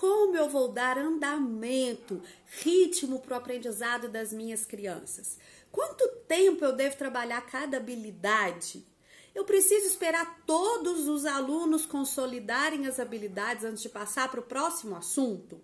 como eu vou dar andamento, ritmo para o aprendizado das minhas crianças? Quanto tempo eu devo trabalhar cada habilidade? Eu preciso esperar todos os alunos consolidarem as habilidades antes de passar para o próximo assunto?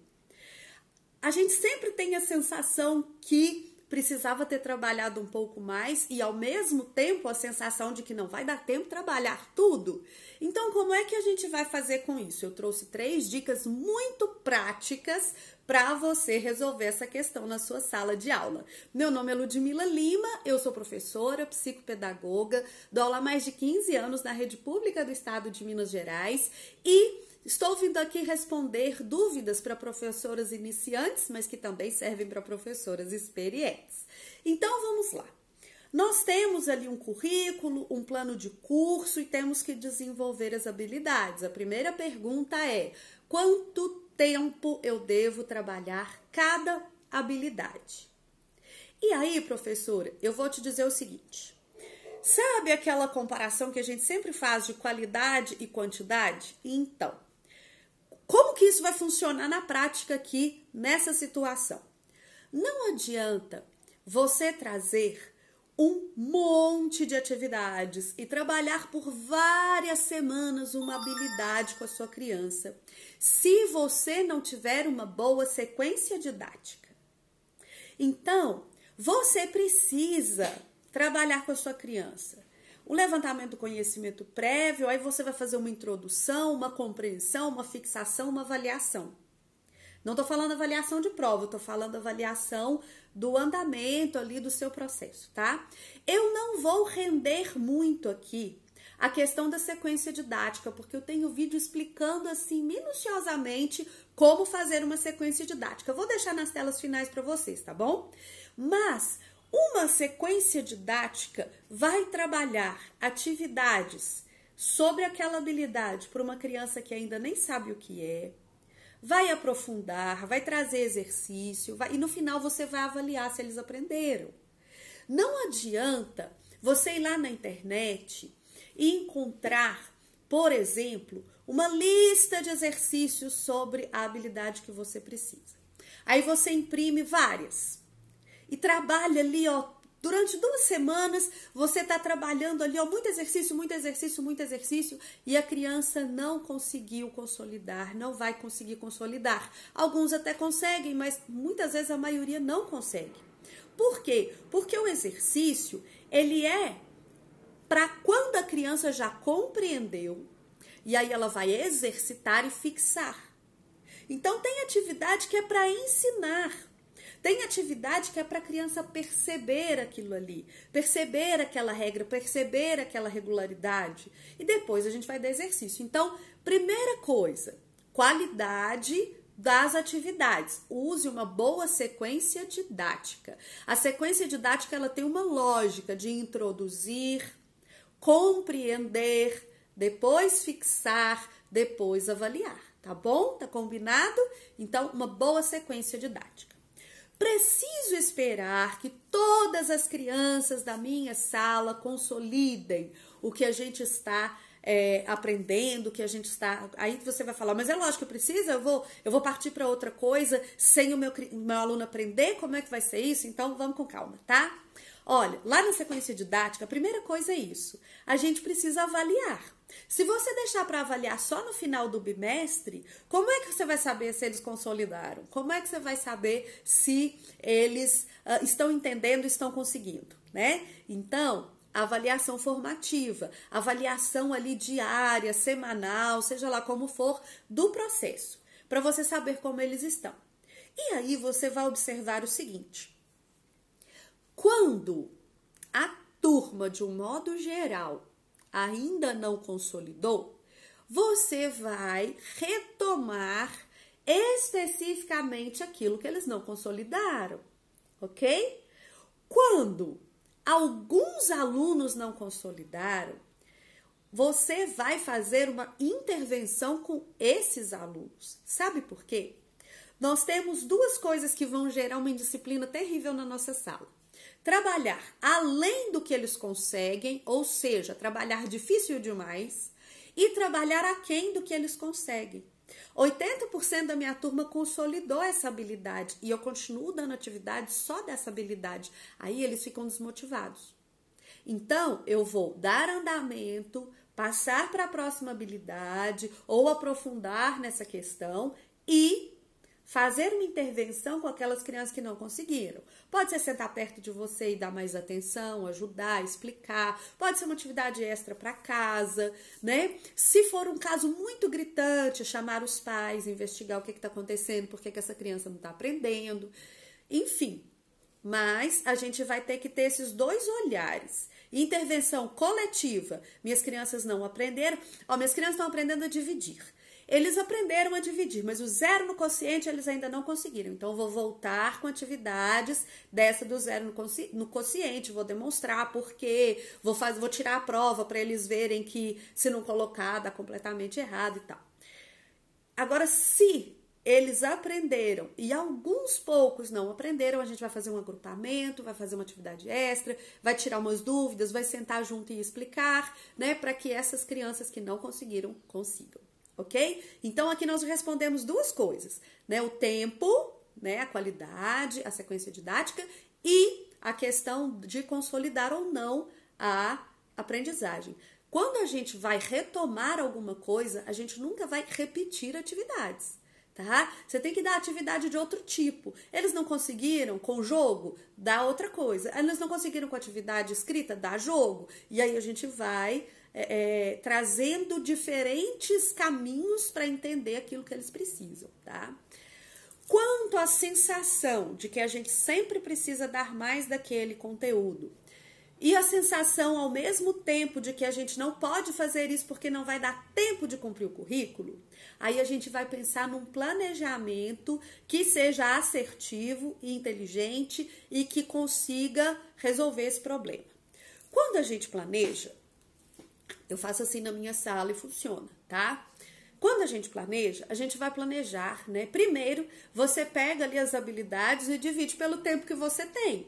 A gente sempre tem a sensação que precisava ter trabalhado um pouco mais e ao mesmo tempo a sensação de que não vai dar tempo trabalhar tudo. Então, como é que a gente vai fazer com isso? Eu trouxe três dicas muito práticas para você resolver essa questão na sua sala de aula. Meu nome é Ludmila Lima, eu sou professora, psicopedagoga, dou aula há mais de 15 anos na rede pública do estado de Minas Gerais e Estou vindo aqui responder dúvidas para professoras iniciantes, mas que também servem para professoras experientes. Então vamos lá. Nós temos ali um currículo, um plano de curso e temos que desenvolver as habilidades. A primeira pergunta é: quanto tempo eu devo trabalhar cada habilidade? E aí, professora, eu vou te dizer o seguinte: sabe aquela comparação que a gente sempre faz de qualidade e quantidade? Então, como que isso vai funcionar na prática aqui nessa situação? Não adianta você trazer um monte de atividades e trabalhar por várias semanas uma habilidade com a sua criança, se você não tiver uma boa sequência didática. Então, você precisa trabalhar com a sua criança o levantamento do conhecimento prévio, aí você vai fazer uma introdução, uma compreensão, uma fixação, uma avaliação. Não estou falando avaliação de prova, estou falando avaliação do andamento ali do seu processo, tá? Eu não vou render muito aqui a questão da sequência didática, porque eu tenho vídeo explicando assim minuciosamente como fazer uma sequência didática. Eu vou deixar nas telas finais para vocês, tá bom? Mas uma sequência didática vai trabalhar atividades sobre aquela habilidade para uma criança que ainda nem sabe o que é, vai aprofundar, vai trazer exercício, vai, e no final você vai avaliar se eles aprenderam. Não adianta você ir lá na internet e encontrar, por exemplo, uma lista de exercícios sobre a habilidade que você precisa. Aí você imprime várias e trabalha ali, ó, Durante duas semanas, você está trabalhando ali, ó, muito exercício, muito exercício, muito exercício, e a criança não conseguiu consolidar, não vai conseguir consolidar. Alguns até conseguem, mas muitas vezes a maioria não consegue. Por quê? Porque o exercício, ele é para quando a criança já compreendeu, e aí ela vai exercitar e fixar. Então, tem atividade que é para ensinar, tem atividade que é para a criança perceber aquilo ali, perceber aquela regra, perceber aquela regularidade. E depois a gente vai dar exercício. Então, primeira coisa, qualidade das atividades. Use uma boa sequência didática. A sequência didática ela tem uma lógica de introduzir, compreender, depois fixar, depois avaliar, tá bom? Tá combinado? Então, uma boa sequência didática. Preciso esperar que todas as crianças da minha sala consolidem o que a gente está é, aprendendo, que a gente está. Aí você vai falar, mas é lógico que precisa, eu vou, eu vou partir para outra coisa sem o meu, meu aluno aprender, como é que vai ser isso? Então vamos com calma, tá? Olha, lá na sequência didática, a primeira coisa é isso: a gente precisa avaliar. Se você deixar para avaliar só no final do bimestre, como é que você vai saber se eles consolidaram? Como é que você vai saber se eles uh, estão entendendo, estão conseguindo, né? Então, avaliação formativa, avaliação ali diária, semanal, seja lá como for, do processo, para você saber como eles estão. E aí você vai observar o seguinte: quando a turma, de um modo geral, ainda não consolidou, você vai retomar especificamente aquilo que eles não consolidaram, ok? Quando alguns alunos não consolidaram, você vai fazer uma intervenção com esses alunos. Sabe por quê? Nós temos duas coisas que vão gerar uma indisciplina terrível na nossa sala. Trabalhar além do que eles conseguem, ou seja, trabalhar difícil demais, e trabalhar aquém do que eles conseguem. 80% da minha turma consolidou essa habilidade e eu continuo dando atividade só dessa habilidade. Aí eles ficam desmotivados. Então, eu vou dar andamento, passar para a próxima habilidade ou aprofundar nessa questão e fazer uma intervenção com aquelas crianças que não conseguiram. Pode ser sentar perto de você e dar mais atenção, ajudar, explicar. Pode ser uma atividade extra para casa, né? Se for um caso muito gritante, chamar os pais, investigar o que está acontecendo, por que, que essa criança não está aprendendo. Enfim, mas a gente vai ter que ter esses dois olhares. Intervenção coletiva. Minhas crianças não aprenderam. Ó, minhas crianças estão aprendendo a dividir. Eles aprenderam a dividir, mas o zero no consciente eles ainda não conseguiram. Então, eu vou voltar com atividades dessa do zero no consciente, vou demonstrar por vou, vou tirar a prova para eles verem que se não colocar, dá completamente errado e tal. Agora, se eles aprenderam e alguns poucos não aprenderam, a gente vai fazer um agrupamento, vai fazer uma atividade extra, vai tirar umas dúvidas, vai sentar junto e explicar, né, para que essas crianças que não conseguiram consigam ok? Então aqui nós respondemos duas coisas, né? O tempo, né? A qualidade, a sequência didática e a questão de consolidar ou não a aprendizagem. Quando a gente vai retomar alguma coisa, a gente nunca vai repetir atividades. Tá? Você tem que dar atividade de outro tipo. Eles não conseguiram com o jogo, dá outra coisa. Eles não conseguiram com atividade escrita, dá jogo. E aí a gente vai é, é, trazendo diferentes caminhos para entender aquilo que eles precisam, tá? Quanto à sensação de que a gente sempre precisa dar mais daquele conteúdo e a sensação ao mesmo tempo de que a gente não pode fazer isso porque não vai dar tempo de cumprir o currículo, aí a gente vai pensar num planejamento que seja assertivo e inteligente e que consiga resolver esse problema. Quando a gente planeja, eu faço assim na minha sala e funciona, tá? Quando a gente planeja, a gente vai planejar, né? Primeiro, você pega ali as habilidades e divide pelo tempo que você tem,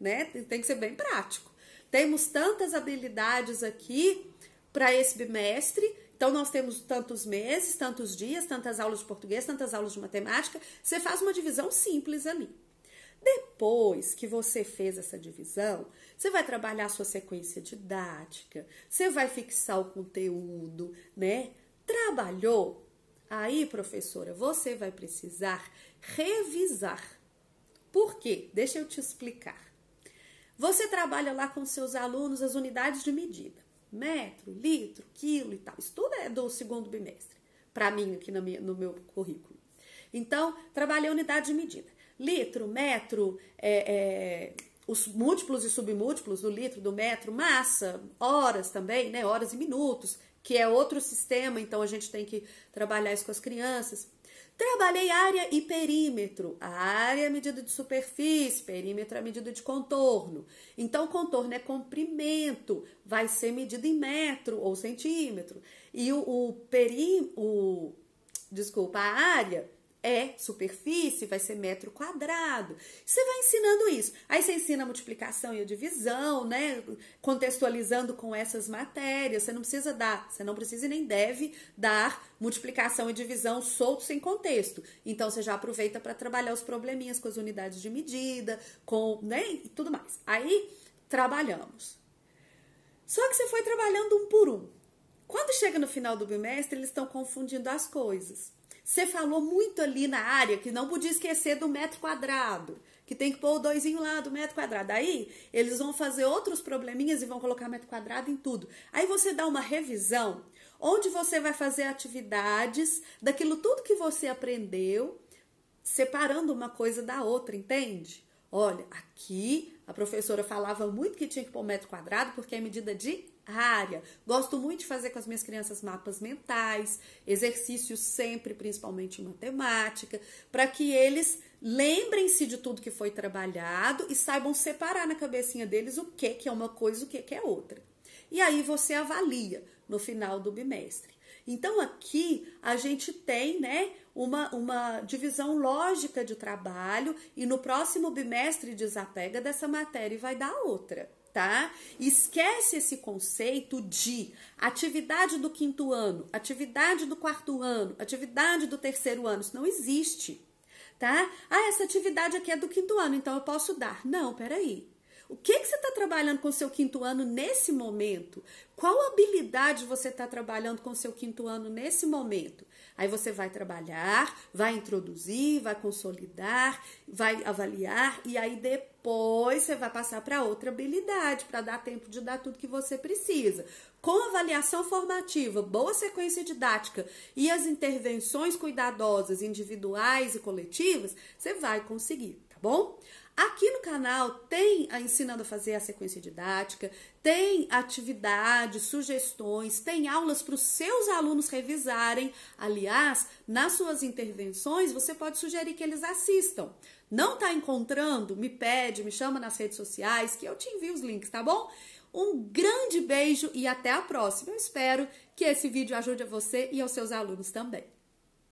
né? Tem que ser bem prático. Temos tantas habilidades aqui para esse bimestre, então nós temos tantos meses, tantos dias, tantas aulas de português, tantas aulas de matemática. Você faz uma divisão simples ali. Depois que você fez essa divisão, você vai trabalhar a sua sequência didática, você vai fixar o conteúdo, né? Trabalhou? Aí, professora, você vai precisar revisar. Por quê? Deixa eu te explicar. Você trabalha lá com seus alunos as unidades de medida: metro, litro, quilo e tal. Isso tudo é do segundo bimestre, para mim, aqui no meu currículo. Então, trabalhei a unidade de medida litro, metro, é, é, os múltiplos e submúltiplos do litro, do metro, massa, horas também, né? Horas e minutos, que é outro sistema, então a gente tem que trabalhar isso com as crianças. Trabalhei área e perímetro. A área é a medida de superfície, perímetro é a medida de contorno. Então, contorno é comprimento, vai ser medida em metro ou centímetro. E o, o, o desculpa, a área é superfície, vai ser metro quadrado. Você vai ensinando isso. Aí você ensina a multiplicação e a divisão, né? Contextualizando com essas matérias. Você não precisa dar, você não precisa e nem deve dar multiplicação e divisão solto sem contexto. Então você já aproveita para trabalhar os probleminhas com as unidades de medida, com, né, e tudo mais. Aí trabalhamos. Só que você foi trabalhando um por um. Quando chega no final do bimestre, eles estão confundindo as coisas. Você falou muito ali na área que não podia esquecer do metro quadrado, que tem que pôr o doisinho lá do metro quadrado. Aí eles vão fazer outros probleminhas e vão colocar metro quadrado em tudo. Aí você dá uma revisão onde você vai fazer atividades daquilo tudo que você aprendeu, separando uma coisa da outra, entende? Olha, aqui a professora falava muito que tinha que pôr metro quadrado porque é medida de área. Gosto muito de fazer com as minhas crianças mapas mentais, exercícios sempre, principalmente em matemática, para que eles lembrem-se de tudo que foi trabalhado e saibam separar na cabecinha deles o que, que é uma coisa e o que, que é outra. E aí você avalia no final do bimestre. Então aqui a gente tem, né, uma, uma divisão lógica de trabalho e no próximo bimestre desapega dessa matéria e vai dar outra tá? Esquece esse conceito de atividade do quinto ano, atividade do quarto ano, atividade do terceiro ano. Isso não existe, tá? Ah, essa atividade aqui é do quinto ano, então eu posso dar. Não, peraí. O que, que você está trabalhando com o seu quinto ano nesse momento? Qual habilidade você está trabalhando com o seu quinto ano nesse momento? Aí você vai trabalhar, vai introduzir, vai consolidar, vai avaliar e aí depois você vai passar para outra habilidade para dar tempo de dar tudo que você precisa. Com avaliação formativa, boa sequência didática e as intervenções cuidadosas individuais e coletivas, você vai conseguir, tá bom? Aqui no canal tem a ensinando a fazer a sequência didática, tem atividades, sugestões, tem aulas para os seus alunos revisarem. Aliás, nas suas intervenções, você pode sugerir que eles assistam. Não está encontrando? Me pede, me chama nas redes sociais que eu te envio os links, tá bom? Um grande beijo e até a próxima. Eu espero que esse vídeo ajude a você e aos seus alunos também.